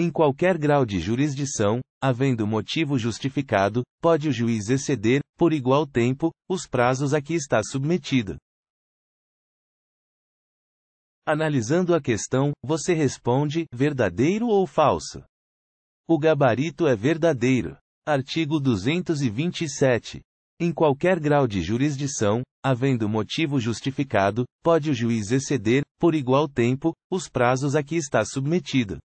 Em qualquer grau de jurisdição, havendo motivo justificado, pode o juiz exceder, por igual tempo, os prazos a que está submetido. Analisando a questão, você responde: verdadeiro ou falso? O gabarito é verdadeiro. Artigo 227. Em qualquer grau de jurisdição, havendo motivo justificado, pode o juiz exceder, por igual tempo, os prazos a que está submetido.